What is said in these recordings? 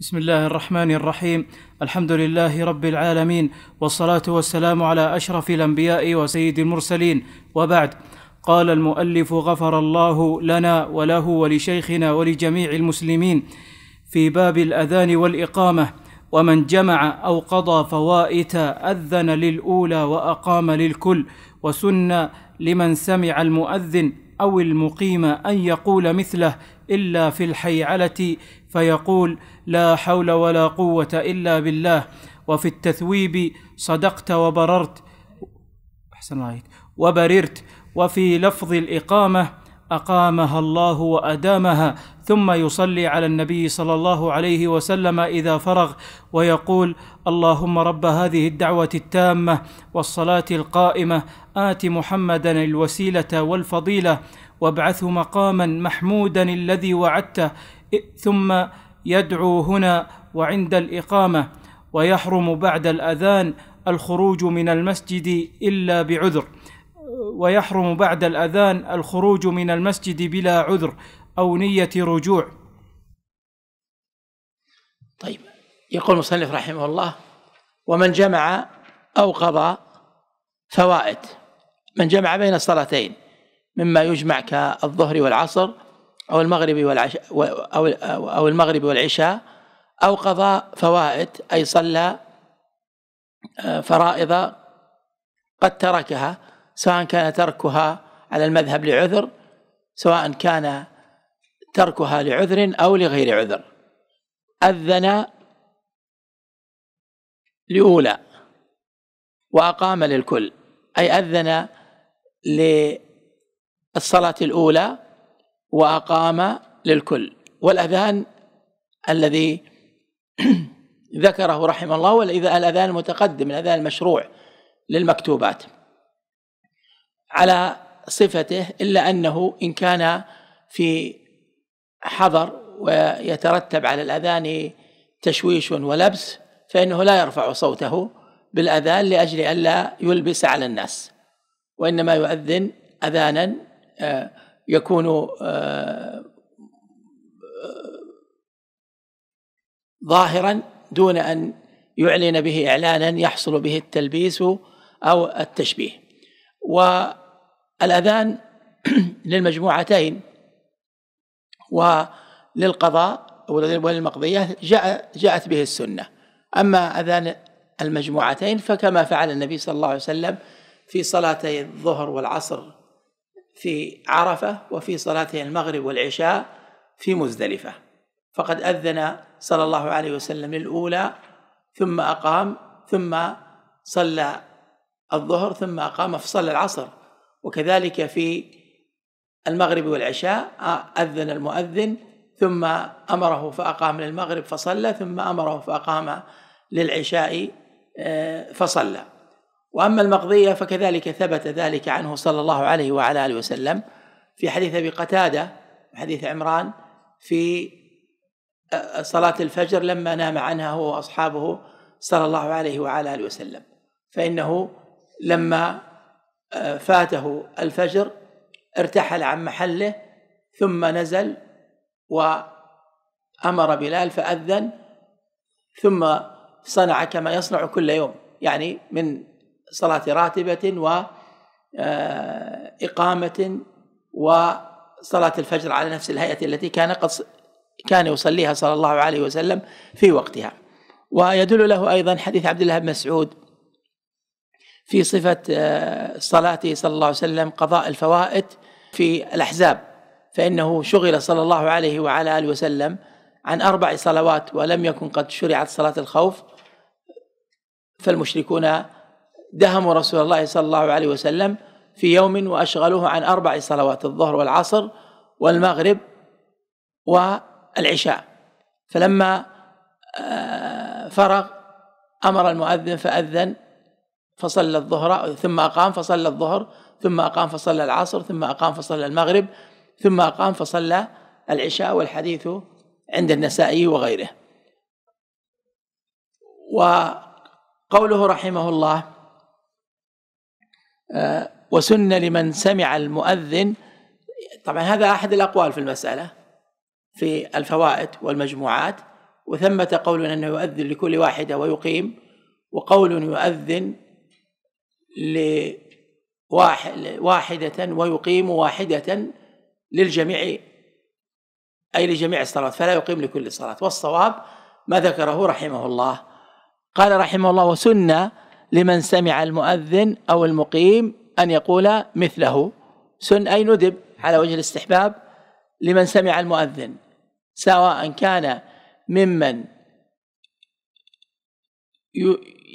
بسم الله الرحمن الرحيم الحمد لله رب العالمين والصلاه والسلام على اشرف الانبياء وسيد المرسلين وبعد قال المؤلف غفر الله لنا وله ولشيخنا ولجميع المسلمين في باب الاذان والاقامه ومن جمع او قضى فوائت اذن للاولى واقام للكل وسن لمن سمع المؤذن او المقيم ان يقول مثله الا في الحيعله فيقول لا حول ولا قوه الا بالله وفي التثويب صدقت وبررت احسن عليك وبررت وفي لفظ الاقامه اقامها الله وادامها ثم يصلي على النبي صلى الله عليه وسلم اذا فرغ ويقول اللهم رب هذه الدعوه التامه والصلاه القائمه ات محمدا الوسيله والفضيله وابعثه مقاما محمودا الذي وعدته ثم يدعو هنا وعند الاقامه ويحرم بعد الاذان الخروج من المسجد الا بعذر ويحرم بعد الاذان الخروج من المسجد بلا عذر او نيه رجوع طيب يقول المصنف رحمه الله ومن جمع او قضى فوائد من جمع بين الصلاتين مما يجمع كالظهر والعصر أو المغرب والعشاء أو أو المغرب والعشاء أو قضى فوائد أي صلى آه، فرائض قد تركها سواء كان تركها على المذهب لعذر سواء كان تركها لعذر أو لغير عذر أذن لأولى وأقام للكل أي أذن للصلاة الأولى وأقام للكل والأذان الذي ذكره رحمه الله والإذا الأذان المتقدم الأذان المشروع للمكتوبات على صفته إلا أنه إن كان في حضر ويترتب على الأذان تشويش ولبس فإنه لا يرفع صوته بالأذان لأجل ألا يلبس على الناس وإنما يؤذن أذانا آه، يكون آه، ظاهرا دون ان يعلن به اعلانا يحصل به التلبيس او التشبيه والاذان للمجموعتين وللقضاء وللمقضيه جاء جاءت به السنه اما اذان المجموعتين فكما فعل النبي صلى الله عليه وسلم في صلاتي الظهر والعصر في عرفة وفي صلاتي المغرب والعشاء في مزدلفة فقد أذن صلى الله عليه وسلم للأولى ثم أقام ثم صلى الظهر ثم أقام فصلى العصر وكذلك في المغرب والعشاء آه، أذن المؤذن ثم أمره فأقام للمغرب فصلى ثم أمره فأقام للعشاء آه، فصلى واما المقضيه فكذلك ثبت ذلك عنه صلى الله عليه وعلى اله وسلم في حديث ابي قتاده حديث عمران في آه، آه، صلاه الفجر لما نام عنها هو واصحابه صلى الله عليه وعلى اله وسلم فانه لما آه، فاته الفجر ارتحل عن محله ثم نزل وامر بلال فاذن ثم صنع كما يصنع كل يوم يعني من صلاة راتبة وإقامة آه، وصلاة الفجر على نفس الهيئة التي كان قد كان يصليها صلى الله عليه وسلم في وقتها ويدل له أيضا حديث عبد الله بن مسعود في صفة آه، صلاته صلى الله عليه وسلم قضاء الفوائت في الأحزاب فإنه شغل صلى الله عليه وعلى آله وسلم عن أربع صلوات ولم يكن قد شرعت صلاة الخوف فالمشركون دهموا رسول الله صلى الله عليه وسلم في يوم واشغلوه عن اربع صلوات الظهر والعصر والمغرب والعشاء فلما آه، فرغ امر المؤذن فاذن فصلى الظهر ثم اقام فصلى الظهر ثم اقام فصلى العصر ثم اقام فصلى المغرب ثم اقام فصلى العشاء والحديث عند النسائي وغيره وقوله رحمه الله آه، وسن لمن سمع المؤذن طبعا هذا أحد الأقوال في المسألة في الفوائد والمجموعات وثمة قول أنه يؤذن لكل واحدة ويقيم وقول يؤذن لواحدة ويقيم واحدة للجميع أي لجميع الصلاة فلا يقيم لكل الصلاة والصواب ما ذكره رحمه الله قال رحمه الله وسنة لمن سمع المؤذن أو المقيم أن يقول مثله سن أي ندب على وجه الاستحباب لمن سمع المؤذن سواء كان ممن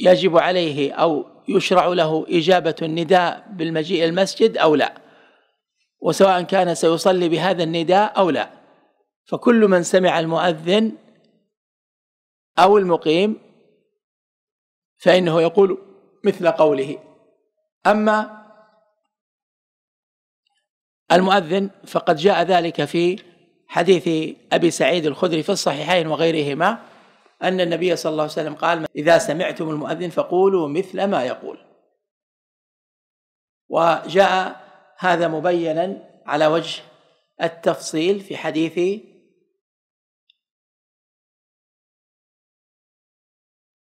يجب عليه أو يشرع له إجابة النداء بالمجيء المسجد أو لا وسواء كان سيصلي بهذا النداء أو لا فكل من سمع المؤذن أو المقيم فإنه يقول مثل قوله أما المؤذن فقد جاء ذلك في حديث أبي سعيد الخدري في الصحيحين وغيرهما أن النبي صلى الله عليه وسلم قال إذا سمعتم المؤذن فقولوا مثل ما يقول وجاء هذا مبينا على وجه التفصيل في حديث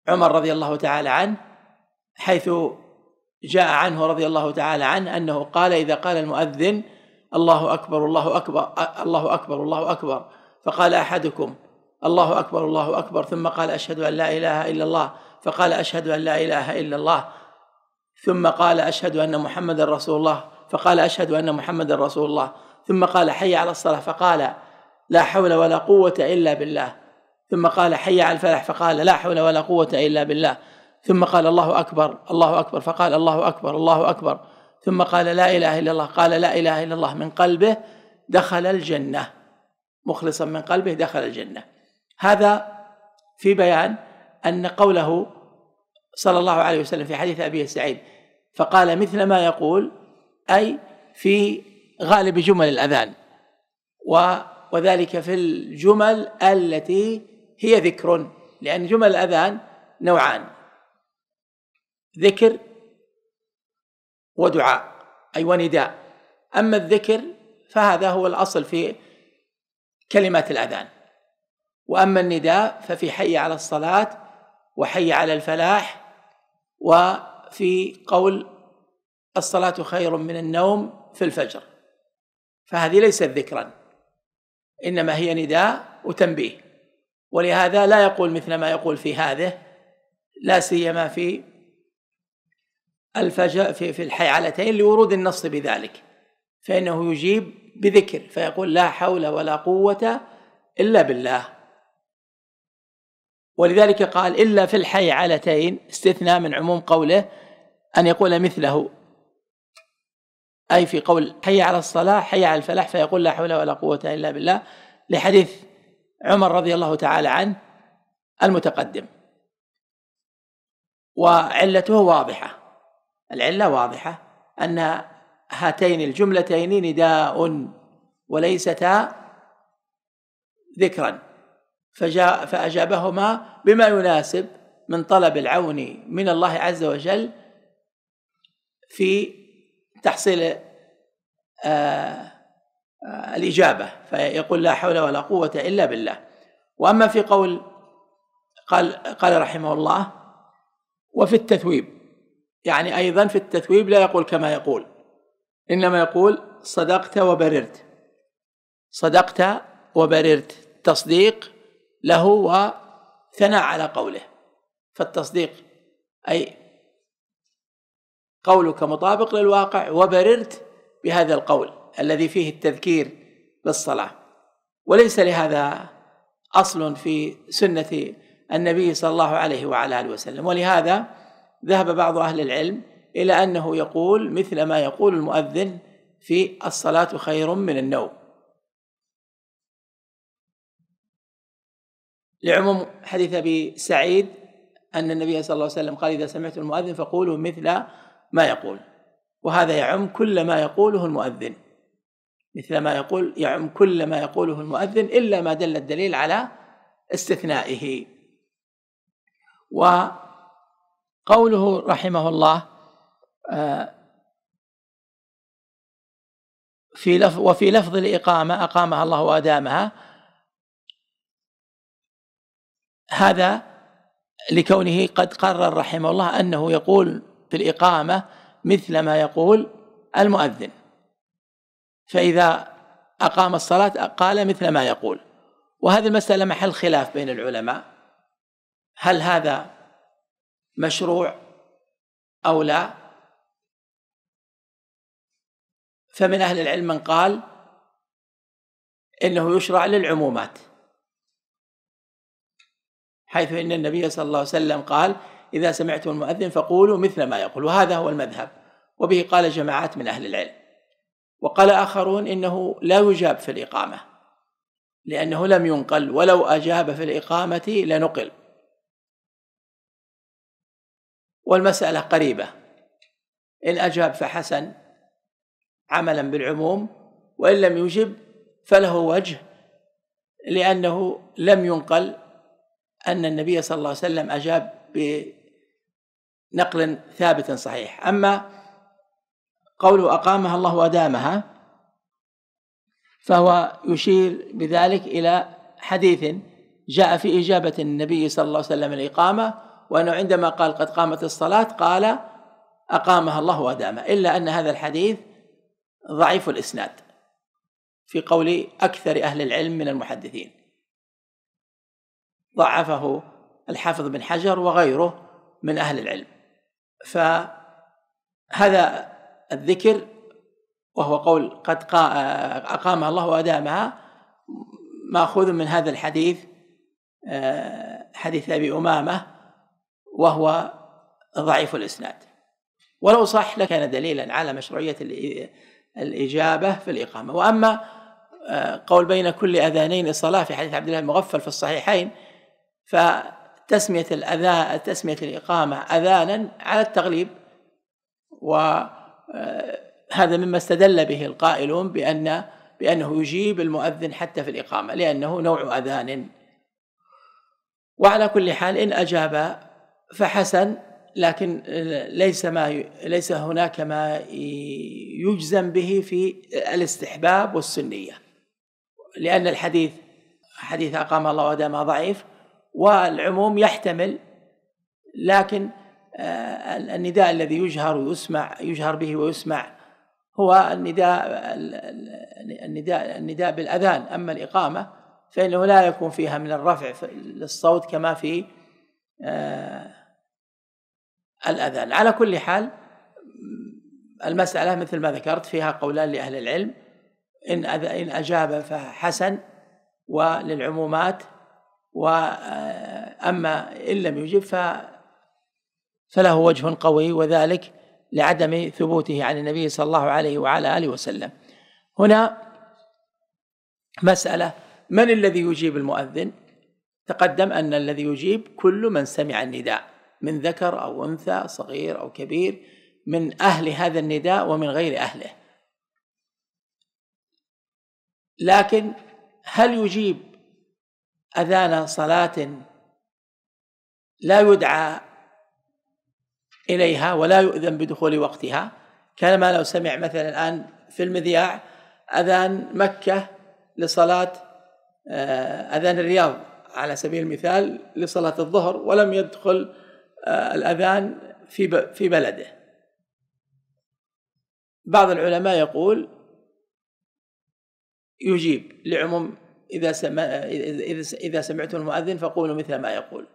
عمر رضي الله تعالى عنه حيث جاء عنه رضي الله تعالى عنه انه قال اذا قال المؤذن الله اكبر الله اكبر الله اكبر الله اكبر فقال احدكم الله اكبر الله اكبر ثم قال اشهد ان لا اله الا الله فقال اشهد ان لا اله الا الله ثم قال اشهد ان محمدا رسول الله فقال اشهد ان محمدا رسول الله ثم قال حي على الصلاه فقال لا حول ولا قوه الا بالله ثم قال حي على الفلاح فقال لا حول ولا قوه الا بالله ثم قال الله أكبر الله أكبر فقال الله أكبر الله أكبر ثم قال لا إله إلا الله قال لا إله إلا الله من قلبه دخل الجنة مخلصا من قلبه دخل الجنة هذا في بيان أن قوله صلى الله عليه وسلم في حديث أبي سعيد فقال مثل ما يقول أي في غالب جمل الأذان وذلك في الجمل التي هي ذكر لأن جمل الأذان نوعان ذكر ودعاء أي ونداء أما الذكر فهذا هو الأصل في كلمات الأذان وأما النداء ففي حي على الصلاة وحي على الفلاح وفي قول الصلاة خير من النوم في الفجر فهذه ليست ذكرا إنما هي نداء وتنبيه ولهذا لا يقول مثل ما يقول في هذه لا سيما في الفجاء في في الحيعلتين لورود النص بذلك فإنه يجيب بذكر فيقول لا حول ولا قوة إلا بالله ولذلك قال إلا في الحيعلتين استثناء من عموم قوله أن يقول مثله أي في قول حي على الصلاة حي على الفلاح فيقول لا حول ولا قوة إلا بالله لحديث عمر رضي الله تعالى عنه المتقدم وعلته واضحة العلة واضحة أن هاتين الجملتين نداء وليستا ذكرا فجاء فأجابهما بما يناسب من طلب العون من الله عز وجل في تحصيل آه، آه، الإجابة فيقول لا حول ولا قوة إلا بالله وأما في قول قال قال رحمه الله وفي التثويب يعني أيضا في التثويب لا يقول كما يقول إنما يقول صدقت وبررت صدقت وبررت تصديق له وثناء على قوله فالتصديق أي قولك مطابق للواقع وبررت بهذا القول الذي فيه التذكير بالصلاة وليس لهذا أصل في سنة النبي صلى الله عليه وعلى آله وسلم ولهذا ذهب بعض أهل العلم إلى أنه يقول مثل ما يقول المؤذن في الصلاة خير من النوم لعموم حديث أبي سعيد أن النبي صلى الله عليه وسلم قال إذا سمعتم المؤذن فقولوا مثل ما يقول وهذا يعم كل ما يقوله المؤذن مثل ما يقول يعم كل ما يقوله المؤذن إلا ما دل الدليل على استثنائه و قوله رحمه الله آه، في لفظ وفي لفظ الإقامة أقامها الله وأدامها هذا لكونه قد قرر رحمه الله أنه يقول في الإقامة مثل ما يقول المؤذن فإذا أقام الصلاة قال مثل ما يقول وهذه المسألة محل خلاف بين العلماء هل هذا مشروع أو لا فمن أهل العلم من قال إنه يشرع للعمومات حيث إن النبي صلى الله عليه وسلم قال إذا سمعتم المؤذن فقولوا مثل ما يقول وهذا هو المذهب وبه قال جماعات من أهل العلم وقال آخرون إنه لا يجاب في الإقامة لأنه لم ينقل ولو أجاب في الإقامة لنقل والمسألة قريبة إن أجاب فحسن عملا بالعموم وإن لم يجب فله وجه لأنه لم ينقل أن النبي صلى الله عليه وسلم أجاب بنقل ثابت صحيح أما قوله أقامها الله وأدامها فهو يشير بذلك إلى حديث جاء في إجابة النبي صلى الله عليه وسلم الإقامة وأنه عندما قال قد قامت الصلاة قال أقامها الله وأدامها إلا أن هذا الحديث ضعيف الإسناد في قول أكثر أهل العلم من المحدثين ضعفه الحافظ بن حجر وغيره من أهل العلم فهذا الذكر وهو قول قد أقامها الله وأدامها مأخوذ من هذا الحديث آه، حديث أبي أمامة وهو ضعيف الإسناد ولو صح لكان دليلا على مشروعية الإجابة في الإقامة وأما آه، قول بين كل أذانين الصلاة في حديث عبد الله المغفل في الصحيحين فتسمية الاذى تسمية الإقامة أذانا على التغليب وهذا آه، مما استدل به القائلون بأن بأنه يجيب المؤذن حتى في الإقامة لأنه نوع أذان وعلى كل حال إن أجاب فحسن لكن آه، ليس ما ليس هناك ما يجزم به في الاستحباب والسنيه لان الحديث حديث اقام الله ودام ضعيف والعموم يحتمل لكن آه، النداء الذي يجهر ويسمع يجهر به ويسمع هو النداء النداء النداء بالاذان اما الاقامه فانه لا يكون فيها من الرفع للصوت كما في آه الأذان على كل حال المسألة مثل ما ذكرت فيها قولان لأهل العلم إن إن أجاب فحسن وللعمومات وأما آه، إن لم يجب ف فله وجه قوي وذلك لعدم ثبوته عن النبي صلى الله عليه وعلى آله وسلم هنا مسألة من الذي يجيب المؤذن تقدم أن الذي يجيب كل من سمع النداء من ذكر او انثى صغير او كبير من اهل هذا النداء ومن غير اهله لكن هل يجيب اذان صلاه لا يدعى اليها ولا يؤذن بدخول وقتها كما لو سمع مثلا الان في المذياع اذان مكه لصلاه آه، اذان الرياض على سبيل المثال لصلاه الظهر ولم يدخل آه، الأذان في في بلده بعض العلماء يقول يجيب لعموم إذا سمع إذا سمعتم المؤذن فقولوا مثل ما يقول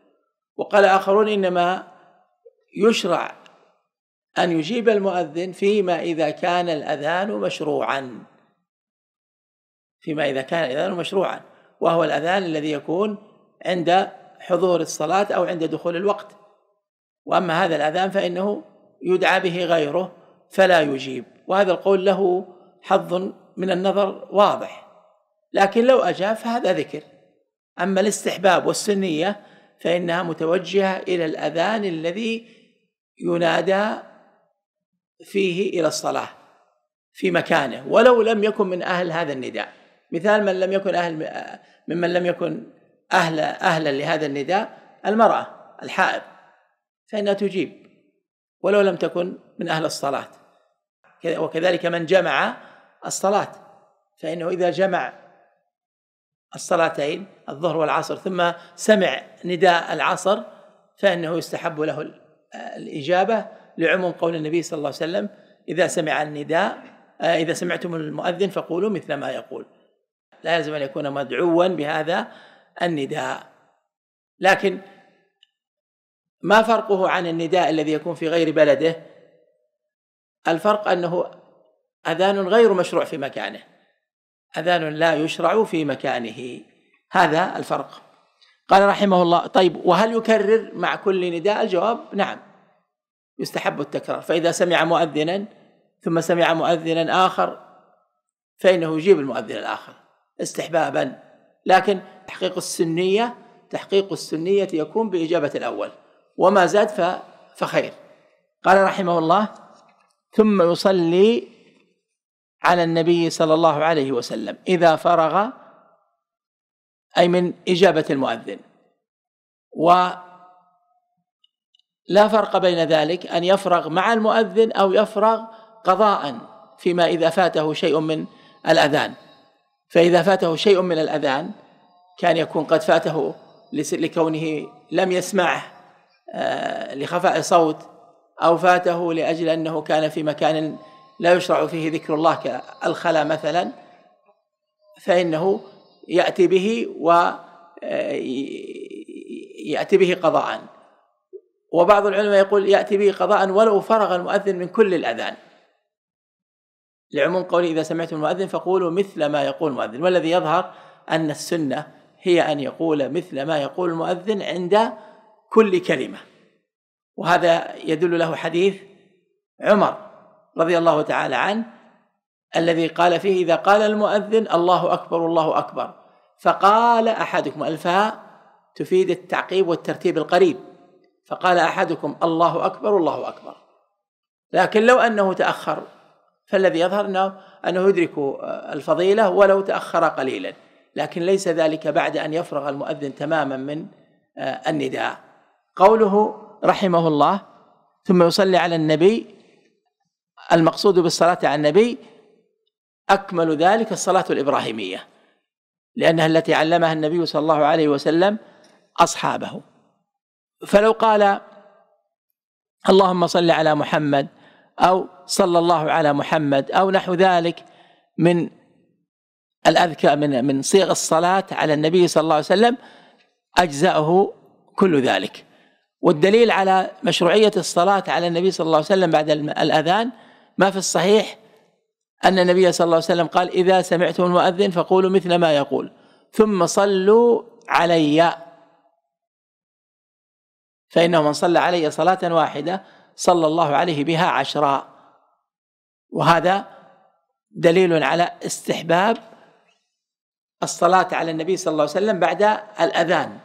وقال آخرون إنما يشرع أن يجيب المؤذن فيما إذا كان الأذان مشروعا فيما إذا كان الأذان مشروعا وهو الأذان الذي يكون عند حضور الصلاة أو عند دخول الوقت واما هذا الاذان فانه يدعى به غيره فلا يجيب وهذا القول له حظ من النظر واضح لكن لو اجاب فهذا ذكر اما الاستحباب والسنيه فانها متوجهه الى الاذان الذي ينادى فيه الى الصلاه في مكانه ولو لم يكن من اهل هذا النداء مثال من لم يكن اهل ممن لم يكن اهل اهلا لهذا النداء المراه الحائض فإنها تجيب ولو لم تكن من أهل الصلاة وكذلك من جمع الصلاة فإنه إذا جمع الصلاتين الظهر والعصر ثم سمع نداء العصر فإنه يستحب له الإجابة لعموم قول النبي صلى الله عليه وسلم إذا سمع النداء آه، إذا سمعتم المؤذن فقولوا مثل ما يقول لا يلزم أن يكون مدعوا بهذا النداء لكن ما فرقه عن النداء الذي يكون في غير بلده الفرق انه اذان غير مشروع في مكانه اذان لا يشرع في مكانه هذا الفرق قال رحمه الله طيب وهل يكرر مع كل نداء الجواب نعم يستحب التكرار فاذا سمع مؤذنا ثم سمع مؤذنا اخر فانه يجيب المؤذن الاخر استحبابا لكن تحقيق السنيه تحقيق السنيه يكون باجابه الاول وما زاد فخير قال رحمه الله ثم يصلي على النبي صلى الله عليه وسلم إذا فرغ أي من إجابة المؤذن ولا فرق بين ذلك أن يفرغ مع المؤذن أو يفرغ قضاء فيما إذا فاته شيء من الأذان فإذا فاته شيء من الأذان كان يكون قد فاته لكونه لم يسمعه آه، لخفاء صوت أو فاته لأجل أنه كان في مكان لا يشرع فيه ذكر الله كالخلا مثلا فإنه يأتي به ويأتي آه، به قضاء وبعض العلماء يقول يأتي به قضاء ولو فرغ المؤذن من كل الأذان لعموم قولي إذا سمعتم المؤذن فقولوا مثل ما يقول المؤذن والذي يظهر أن السنة هي أن يقول مثل ما يقول المؤذن عند كل كلمة وهذا يدل له حديث عمر رضي الله تعالى عنه الذي قال فيه إذا قال المؤذن الله أكبر الله أكبر فقال أحدكم الفاء تفيد التعقيب والترتيب القريب فقال أحدكم الله أكبر الله أكبر لكن لو أنه تأخر فالذي يظهر أنه, أنه يدرك الفضيلة ولو تأخر قليلا لكن ليس ذلك بعد أن يفرغ المؤذن تماما من آه، النداء قوله رحمه الله ثم يصلي على النبي المقصود بالصلاة على النبي أكمل ذلك الصلاة الإبراهيمية لأنها التي علمها النبي صلى الله عليه وسلم أصحابه فلو قال اللهم صل على محمد أو صلى الله على محمد أو نحو ذلك من الأذكى من من صيغ الصلاة على النبي صلى الله عليه وسلم أجزأه كل ذلك والدليل على مشروعية الصلاة على النبي صلى الله عليه وسلم بعد الأذان ما في الصحيح أن النبي صلى الله عليه وسلم قال إذا سمعتم المؤذن فقولوا مثل ما يقول ثم صلوا علي فإنه من صلى علي صلاة واحدة صلى الله عليه بها عشرا وهذا دليل على استحباب الصلاة على النبي صلى الله عليه وسلم بعد الأذان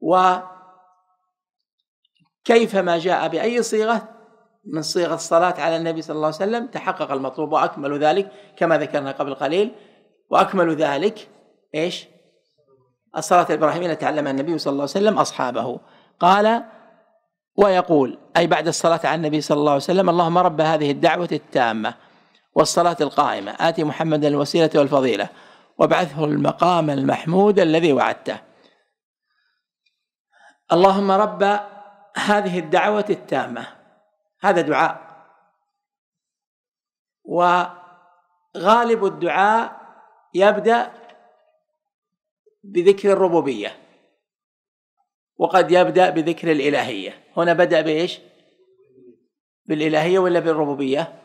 و كيفما جاء بأي صيغة من صيغ الصلاة على النبي صلى الله عليه وسلم تحقق المطلوب وأكمل ذلك كما ذكرنا قبل قليل وأكمل ذلك إيش الصلاة الإبراهيمية تعلم النبي صلى الله عليه وسلم أصحابه قال ويقول أي بعد الصلاة على النبي صلى الله عليه وسلم اللهم رب هذه الدعوة التامة والصلاة القائمة آتي محمدا الوسيلة والفضيلة وابعثه المقام المحمود الذي وعدته اللهم رب هذه الدعوة التامة هذا دعاء وغالب الدعاء يبدأ بذكر الربوبية وقد يبدأ بذكر الإلهية هنا بدأ بإيش؟ بالإلهية ولا بالربوبية؟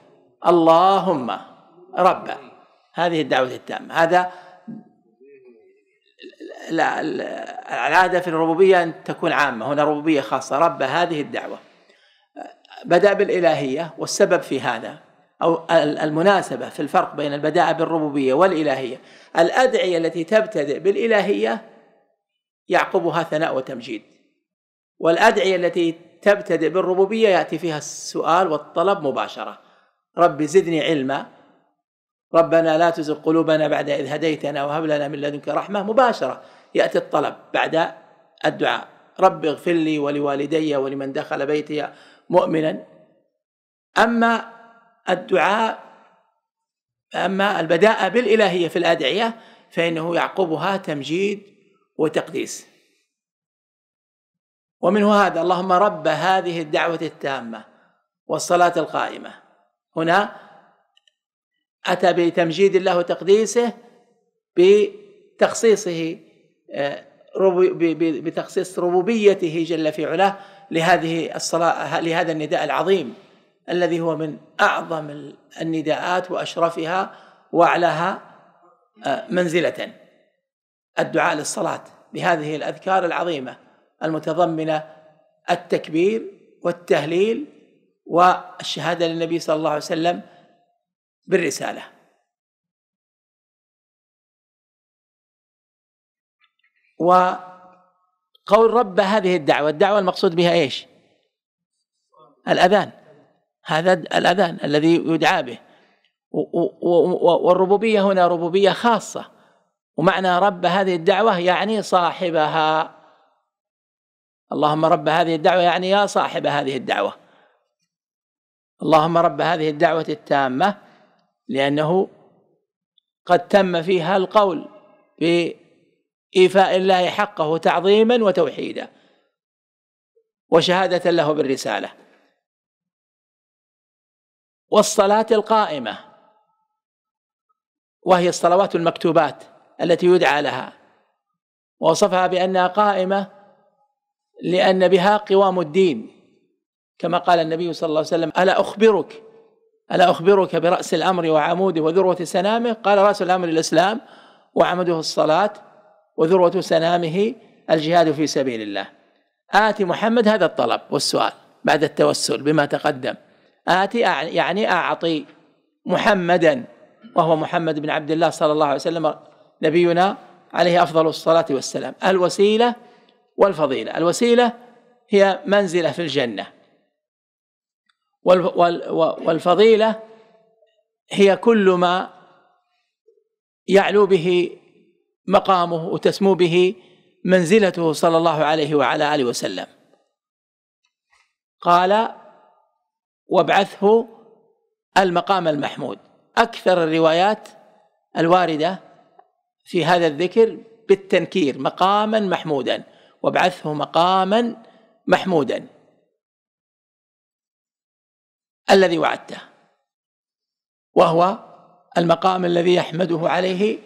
اللهم رب هذه الدعوة التامة هذا لا العادة في الربوبية أن تكون عامة هنا ربوبية خاصة رب هذه الدعوة بدأ بالإلهية والسبب في هذا أو المناسبة في الفرق بين البداء بالربوبية والإلهية الأدعية التي تبتدئ بالإلهية يعقبها ثناء وتمجيد والأدعية التي تبتدئ بالربوبية يأتي فيها السؤال والطلب مباشرة رب زدني علما ربنا لا تزغ قلوبنا بعد إذ هديتنا وهب لنا من لدنك رحمة مباشرة يأتي الطلب بعد الدعاء رب اغفر لي ولوالدي ولمن دخل بيتي مؤمنا أما الدعاء أما البداءة بالإلهية في الأدعية فإنه يعقبها تمجيد وتقديس ومنه هذا اللهم رب هذه الدعوة التامة والصلاة القائمة هنا أتى بتمجيد الله وتقديسه بتخصيصه آه، بتخصيص ربوبيته جل في علاه لهذه الصلاة لهذا النداء العظيم الذي هو من أعظم النداءات وأشرفها وأعلاها آه، منزلة الدعاء للصلاة بهذه الأذكار العظيمة المتضمنة التكبير والتهليل والشهادة للنبي صلى الله عليه وسلم بالرسالة وقول رب هذه الدعوة الدعوة المقصود بها إيش الأذان هذا الأذان الذي يدعى به والربوبية هنا ربوبية خاصة ومعنى رب هذه الدعوة يعني صاحبها اللهم رب هذه الدعوة يعني يا صاحب هذه الدعوة اللهم رب هذه الدعوة التامة لأنه قد تم فيها القول بإيفاء الله حقه تعظيما وتوحيدا وشهادة له بالرسالة والصلاة القائمة وهي الصلوات المكتوبات التي يدعى لها ووصفها بأنها قائمة لأن بها قوام الدين كما قال النبي صلى الله عليه وسلم ألا أخبرك ألا أخبرك برأس الأمر وعموده وذروة سنامه قال رأس الأمر الإسلام وعمده الصلاة وذروة سنامه الجهاد في سبيل الله آتي محمد هذا الطلب والسؤال بعد التوسل بما تقدم آتي يعني أعطي محمدا وهو محمد بن عبد الله صلى الله عليه وسلم نبينا عليه أفضل الصلاة والسلام الوسيلة والفضيلة الوسيلة هي منزلة في الجنة والفضيلة هي كل ما يعلو به مقامه وتسمو به منزلته صلى الله عليه وعلى آله وسلم قال وابعثه المقام المحمود أكثر الروايات الواردة في هذا الذكر بالتنكير مقاما محمودا وابعثه مقاما محمودا الذي وعدته وهو المقام الذي يحمده عليه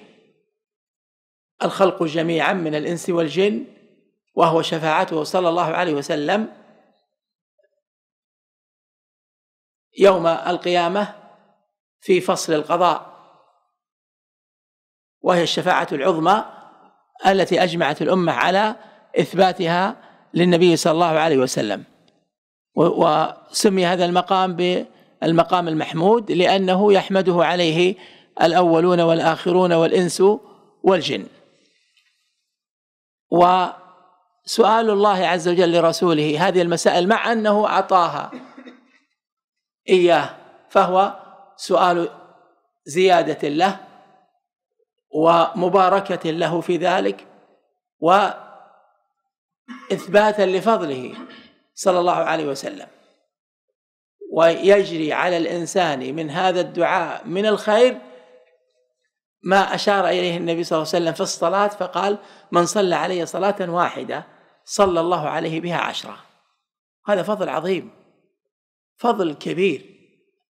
الخلق جميعا من الانس والجن وهو شفاعته صلى الله عليه وسلم يوم القيامه في فصل القضاء وهي الشفاعه العظمى التي اجمعت الامه على اثباتها للنبي صلى الله عليه وسلم وسمي هذا المقام بالمقام المحمود لأنه يحمده عليه الأولون والآخرون والإنس والجن وسؤال الله عز وجل لرسوله هذه المسائل مع أنه أعطاها إياه فهو سؤال زيادة له ومباركة له في ذلك وإثباتا لفضله صلى الله عليه وسلم ويجري على الانسان من هذا الدعاء من الخير ما اشار اليه النبي صلى الله عليه وسلم في الصلاه فقال من صلى علي صلاه واحده صلى الله عليه بها عشره هذا فضل عظيم فضل كبير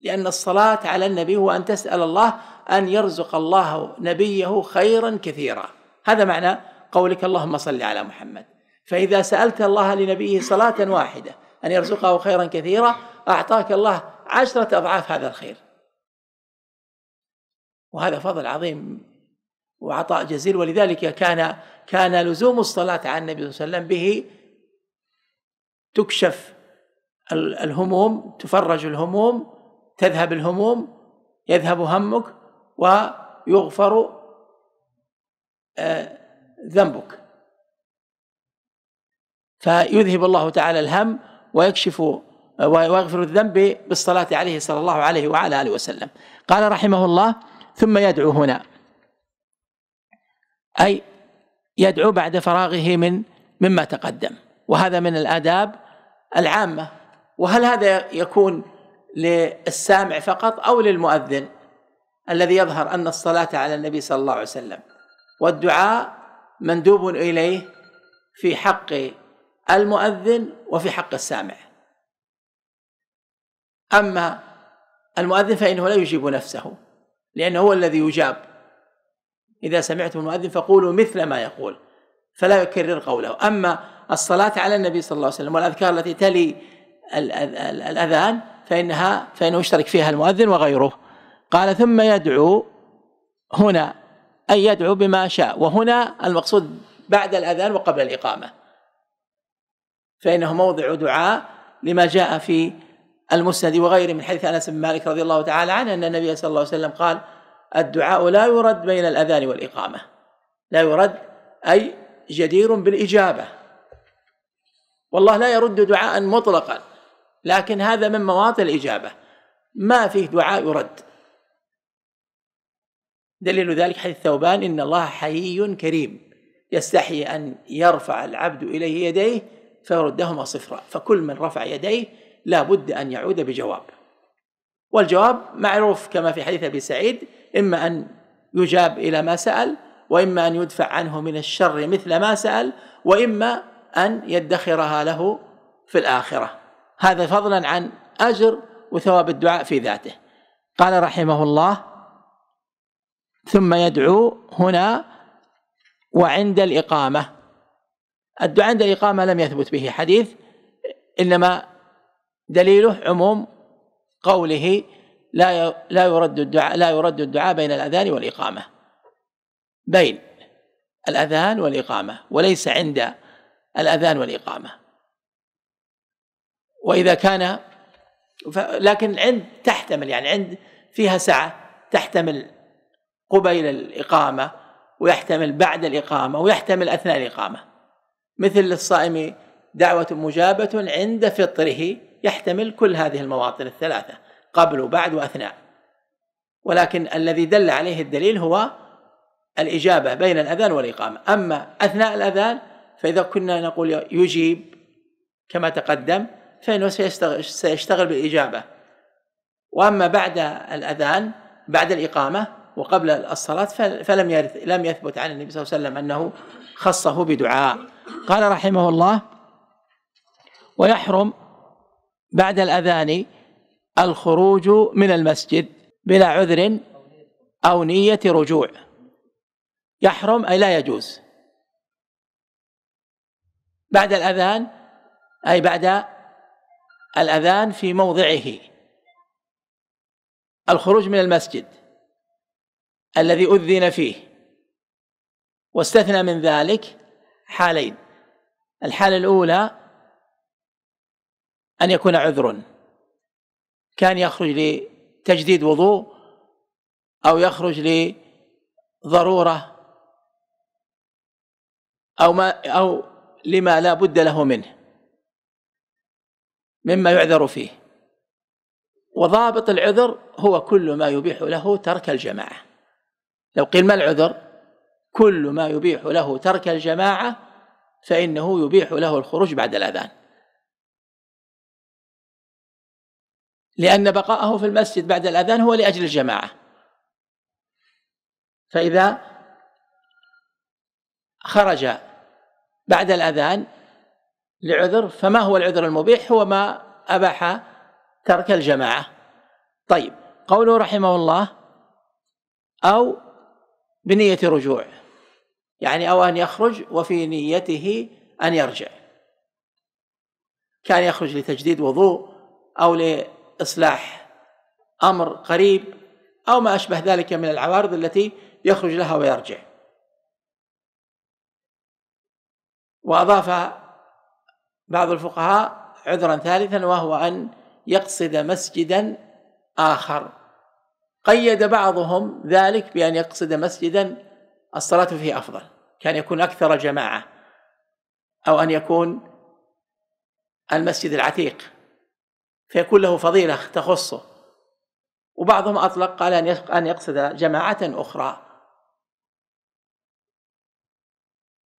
لان الصلاه على النبي هو ان تسال الله ان يرزق الله نبيه خيرا كثيرا هذا معنى قولك اللهم صل على محمد فإذا سألت الله لنبيه صلاة واحدة أن يرزقه خيرا كثيرا أعطاك الله عشرة أضعاف هذا الخير وهذا فضل عظيم وعطاء جزيل ولذلك كان كان لزوم الصلاة على النبي صلى الله عليه وسلم به تكشف الهموم تفرج الهموم تذهب الهموم يذهب همك ويغفر آه، ذنبك فيذهب الله تعالى الهم ويكشف آه، ويغفر الذنب بالصلاة عليه صلى الله عليه وعلى آله وسلم قال رحمه الله ثم يدعو هنا أي يدعو بعد فراغه من مما تقدم وهذا من الآداب العامة وهل هذا يكون للسامع فقط أو للمؤذن الذي يظهر أن الصلاة على النبي صلى الله عليه وسلم والدعاء مندوب إليه في حق المؤذن وفي حق السامع أما المؤذن فإنه لا يجيب نفسه لأنه هو الذي يجاب إذا سمعتم المؤذن فقولوا مثل ما يقول فلا يكرر قوله أما الصلاة على النبي صلى الله عليه وسلم والأذكار التي تلي الأذان فإنها فإنه يشترك فيها المؤذن وغيره قال ثم يدعو هنا أي يدعو بما شاء وهنا المقصود بعد الأذان وقبل الإقامة فإنه موضع دعاء لما جاء في المسند وغيره من حديث أنس بن مالك رضي الله تعالى عنه أن النبي صلى الله عليه وسلم قال الدعاء لا يرد بين الأذان والإقامة لا يرد أي جدير بالإجابة والله لا يرد دعاء مطلقا لكن هذا من مواطن الإجابة ما فيه دعاء يرد دليل ذلك حديث ثوبان إن الله حيي كريم يستحي أن يرفع العبد إليه يديه فيردهما صفرا فكل من رفع يديه لا بد أن يعود بجواب والجواب معروف كما في حديث أبي سعيد إما أن يجاب إلى ما سأل وإما أن يدفع عنه من الشر مثل ما سأل وإما أن يدخرها له في الآخرة هذا فضلا عن أجر وثواب الدعاء في ذاته قال رحمه الله ثم يدعو هنا وعند الإقامة الدعاء عند الإقامة لم يثبت به حديث إنما دليله عموم قوله لا لا يرد الدعاء لا يرد الدعاء بين الأذان والإقامة بين الأذان والإقامة وليس عند الأذان والإقامة وإذا كان لكن عند تحتمل يعني عند فيها سعة تحتمل قبيل الإقامة ويحتمل بعد الإقامة ويحتمل أثناء الإقامة مثل للصائم دعوة مجابة عند فطره يحتمل كل هذه المواطن الثلاثة قبل وبعد وأثناء ولكن الذي دل عليه الدليل هو الإجابة بين الأذان والإقامة أما أثناء الأذان فإذا كنا نقول يجيب كما تقدم فإنه سيشتغل, سيشتغل بالإجابة وأما بعد الأذان بعد الإقامة وقبل الصلاة فلم لم يثبت عن النبي صلى الله عليه وسلم أنه خصه بدعاء قال رحمه الله ويحرم بعد الأذان الخروج من المسجد بلا عذر أو نية رجوع يحرم أي لا يجوز بعد الأذان أي بعد الأذان في موضعه الخروج من المسجد الذي أذن فيه واستثنى من ذلك حالين الحالة الأولى أن يكون عذر كان يخرج لتجديد وضوء أو يخرج لضرورة أو ما أو لما لا بد له منه مما يعذر فيه وضابط العذر هو كل ما يبيح له ترك الجماعة لو قيل ما العذر كل ما يبيح له ترك الجماعة فإنه يبيح له الخروج بعد الأذان لأن بقاءه في المسجد بعد الأذان هو لأجل الجماعة فإذا خرج بعد الأذان لعذر فما هو العذر المبيح هو ما أباح ترك الجماعة طيب قوله رحمه الله أو بنية رجوع يعني أو أن يخرج وفي نيته أن يرجع كان يخرج لتجديد وضوء أو لإصلاح أمر قريب أو ما أشبه ذلك من العوارض التي يخرج لها ويرجع وأضاف بعض الفقهاء عذرا ثالثا وهو أن يقصد مسجدا آخر قيد بعضهم ذلك بأن يقصد مسجدا الصلاة فيه أفضل كان يكون أكثر جماعة أو أن يكون المسجد العتيق فيكون له فضيلة تخصه وبعضهم أطلق قال أن يقصد جماعة أخرى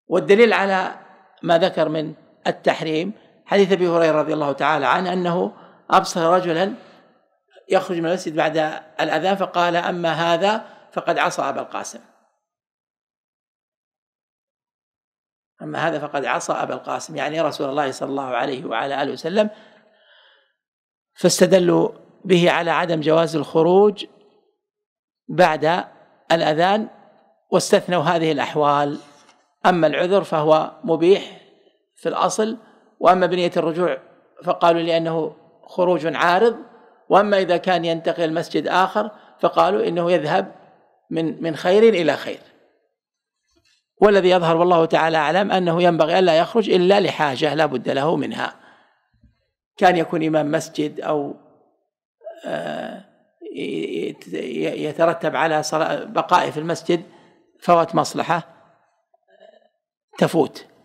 والدليل على ما ذكر من التحريم حديث ابي هريره رضي الله تعالى عنه انه ابصر رجلا يخرج من المسجد بعد الاذان فقال اما هذا فقد عصى ابا القاسم أما هذا فقد عصى أبا القاسم يعني رسول الله صلى الله عليه وعلى آله وسلم فاستدلوا به على عدم جواز الخروج بعد الأذان واستثنوا هذه الأحوال أما العذر فهو مبيح في الأصل وأما بنية الرجوع فقالوا لأنه خروج عارض وأما إذا كان ينتقل مسجد آخر فقالوا إنه يذهب من من خير إلى خير والذي يظهر والله تعالى أعلم أنه ينبغي ألا يخرج إلا لحاجة لا بد له منها كان يكون إمام مسجد أو آه، يترتب على بقائه في المسجد فوات مصلحة تفوت